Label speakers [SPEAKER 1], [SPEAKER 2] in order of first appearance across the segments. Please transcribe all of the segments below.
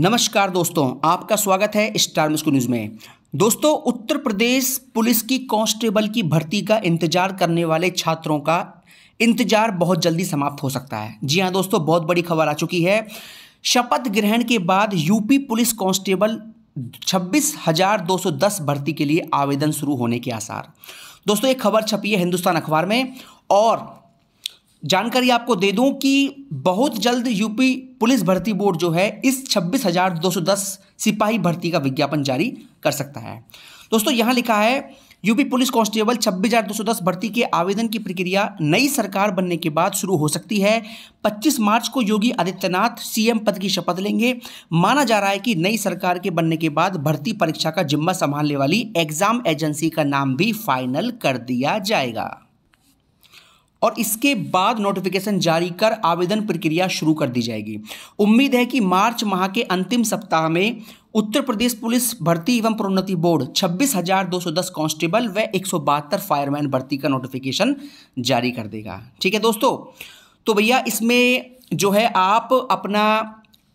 [SPEAKER 1] नमस्कार दोस्तों आपका स्वागत है स्टार मुस्को न्यूज़ में दोस्तों उत्तर प्रदेश पुलिस की कांस्टेबल की भर्ती का इंतजार करने वाले छात्रों का इंतजार बहुत जल्दी समाप्त हो सकता है जी हाँ दोस्तों बहुत बड़ी खबर आ चुकी है शपथ ग्रहण के बाद यूपी पुलिस कांस्टेबल छब्बीस हजार दो सौ दस भर्ती के लिए आवेदन शुरू होने के आसार दोस्तों एक खबर छपी है हिंदुस्तान अखबार में और जानकारी आपको दे दूं कि बहुत जल्द यूपी पुलिस भर्ती बोर्ड जो है इस 26,210 सिपाही भर्ती का विज्ञापन जारी कर सकता है दोस्तों यहाँ लिखा है यूपी पुलिस कांस्टेबल 26,210 भर्ती के आवेदन की प्रक्रिया नई सरकार बनने के बाद शुरू हो सकती है 25 मार्च को योगी आदित्यनाथ सीएम पद की शपथ लेंगे माना जा रहा है कि नई सरकार के बनने के बाद भर्ती परीक्षा का जिम्मा संभालने वाली एग्जाम एजेंसी का नाम भी फाइनल कर दिया जाएगा और इसके बाद नोटिफिकेशन जारी कर आवेदन प्रक्रिया शुरू कर दी जाएगी उम्मीद है कि मार्च माह के अंतिम सप्ताह में उत्तर प्रदेश पुलिस भर्ती एवं प्रोन्नति बोर्ड 26,210 कांस्टेबल व एक फायरमैन भर्ती का नोटिफिकेशन जारी कर देगा ठीक है दोस्तों तो भैया इसमें जो है आप अपना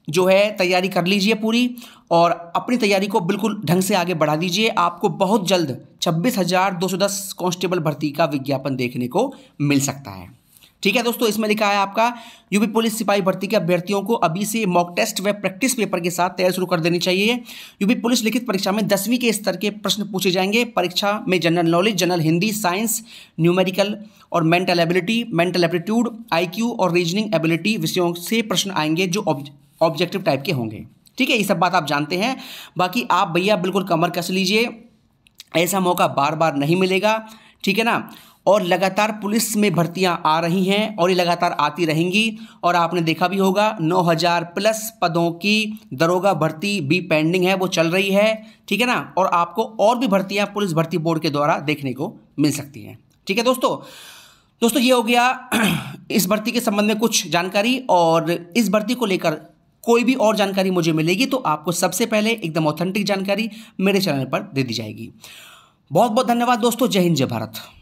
[SPEAKER 1] जो है तैयारी कर लीजिए पूरी और अपनी तैयारी को बिल्कुल ढंग से आगे बढ़ा दीजिए आपको बहुत जल्द छब्बीस हज़ार दो सौ दस कॉन्स्टेबल भर्ती का विज्ञापन देखने को मिल सकता है ठीक है दोस्तों इसमें लिखा है आपका यूपी पुलिस सिपाही भर्ती के अभ्यर्थियों को अभी से मॉक टेस्ट व प्रैक्टिस पेपर के साथ तैयारी शुरू कर देनी चाहिए यूपी पुलिस लिखित परीक्षा में दसवीं के स्तर के प्रश्न पूछे जाएंगे परीक्षा में general knowledge general Hindi science numerical और मेंटल एबिलिटी मेंटल एप्टीट्यूड आई और रीजनिंग एबिलिटी विषयों से प्रश्न आएंगे जो ऑब्जेक्टिव टाइप के होंगे ठीक है ये सब बात आप जानते हैं बाकी आप भैया बिल्कुल कमर कस लीजिए ऐसा मौका बार बार नहीं मिलेगा ठीक है ना और लगातार पुलिस में भर्तियां आ रही हैं और ये लगातार आती रहेंगी और आपने देखा भी होगा 9000 प्लस पदों की दरोगा भर्ती भी पेंडिंग है वो चल रही है ठीक है ना और आपको और भी भर्तियां पुलिस भर्ती बोर्ड के द्वारा देखने को मिल सकती हैं ठीक है दोस्तों दोस्तों ये हो गया इस भर्ती के संबंध में कुछ जानकारी और इस भर्ती को लेकर कोई भी और जानकारी मुझे मिलेगी तो आपको सबसे पहले एकदम ऑथेंटिक जानकारी मेरे चैनल पर दे दी जाएगी बहुत बहुत धन्यवाद दोस्तों जय हिंद जय भारत